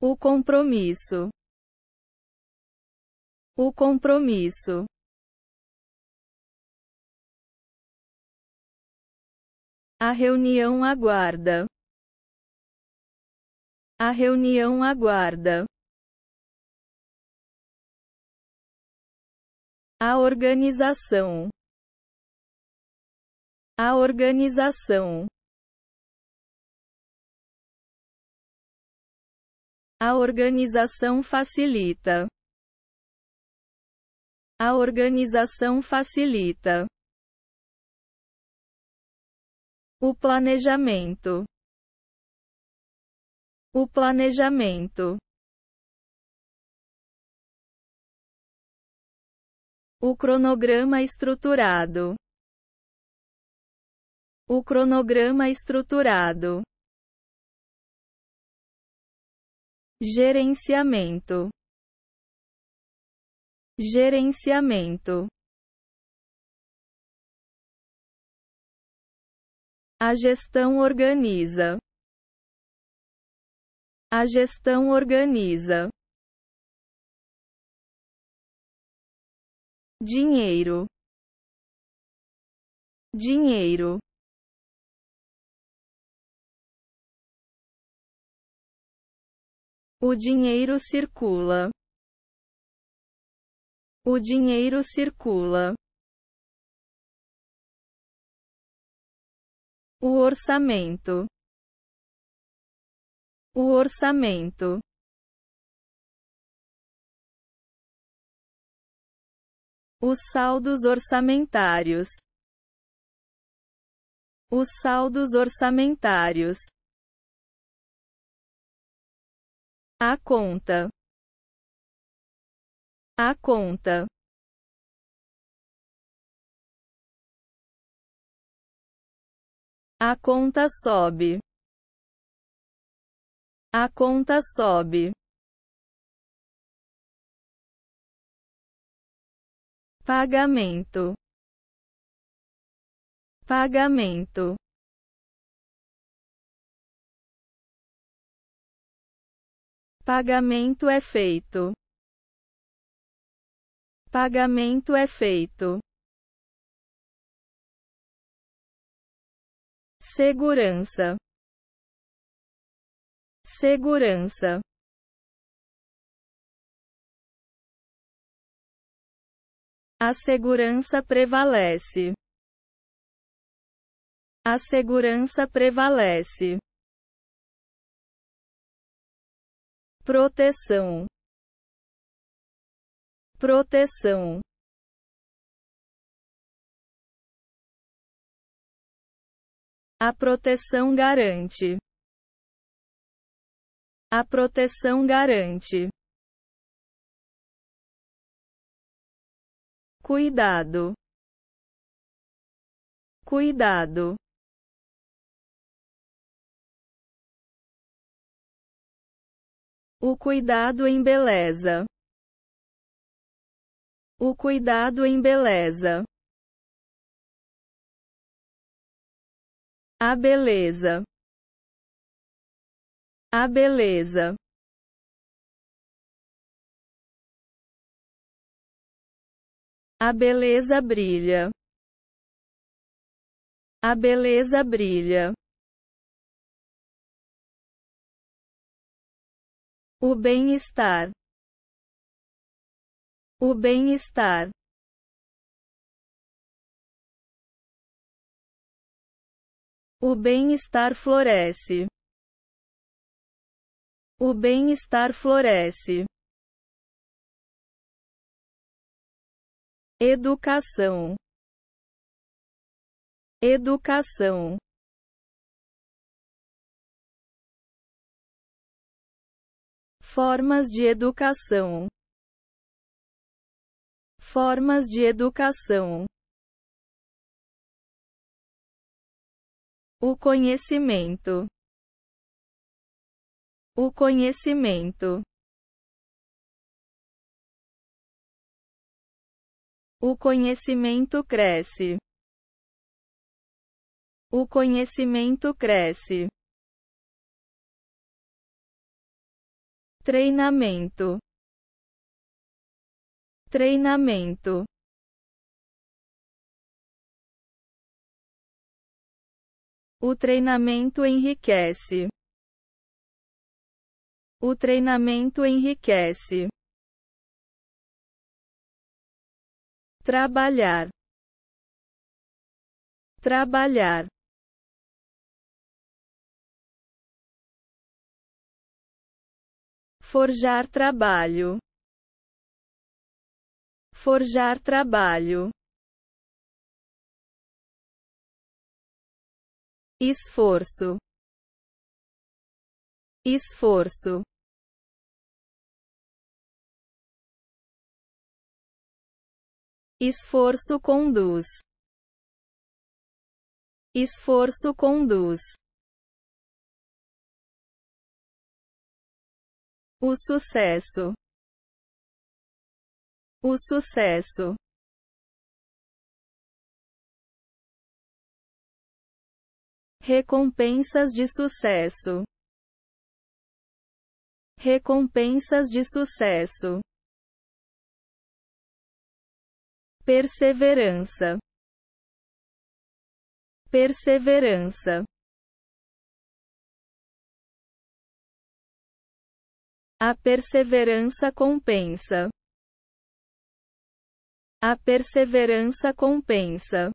O compromisso. O compromisso. A reunião aguarda. A reunião aguarda. A organização. A organização. A organização facilita. A organização facilita. O planejamento. O planejamento. O cronograma estruturado. O cronograma estruturado. gerenciamento, gerenciamento. A gestão organiza. A gestão organiza. Dinheiro. Dinheiro. O dinheiro circula. O dinheiro circula. O orçamento. O orçamento. Os saldos orçamentários. Os saldos orçamentários. A conta. A conta. A conta sobe. A conta sobe. Pagamento. Pagamento. Pagamento é feito. Pagamento é feito. Segurança. Segurança. A segurança prevalece. A segurança prevalece. proteção, proteção. A proteção garante. A proteção garante. Cuidado. Cuidado. O cuidado em beleza. O cuidado em beleza. A beleza. A beleza. A beleza brilha. A beleza brilha. O bem-estar. O bem-estar. O bem-estar floresce. O bem-estar floresce. Educação. Educação. Formas de educação. Formas de educação. O conhecimento. O conhecimento. O conhecimento cresce. O conhecimento cresce. treinamento, treinamento. O treinamento enriquece. O treinamento enriquece. Trabalhar. Trabalhar. forjar trabalho, forjar trabalho, esforço, esforço. Esforço conduz. Esforço conduz. O sucesso. O sucesso. Recompensas de sucesso. Recompensas de sucesso. Perseverança. Perseverança. A perseverança compensa. A perseverança compensa.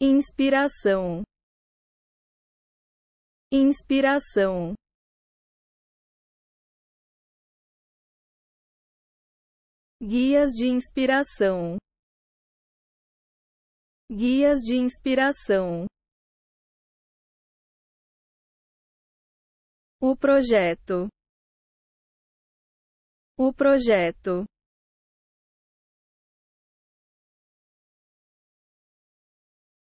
Inspiração. Inspiração. Guias de inspiração. Guias de inspiração. O projeto. O projeto.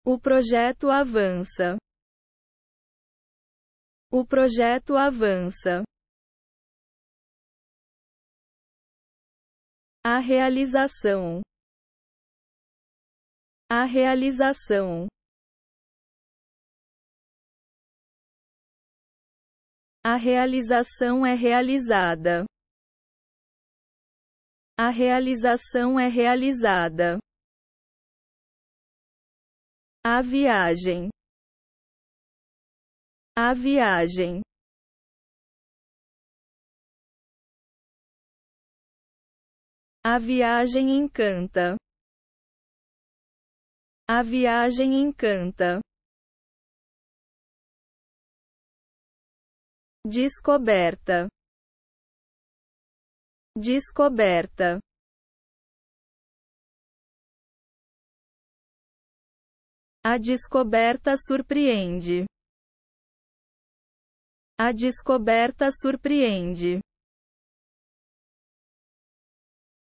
O projeto avança. O projeto avança. A realização. A realização. A realização é realizada. A realização é realizada. A viagem. A viagem. A viagem encanta. A viagem encanta. Descoberta. Descoberta. A descoberta surpreende. A descoberta surpreende.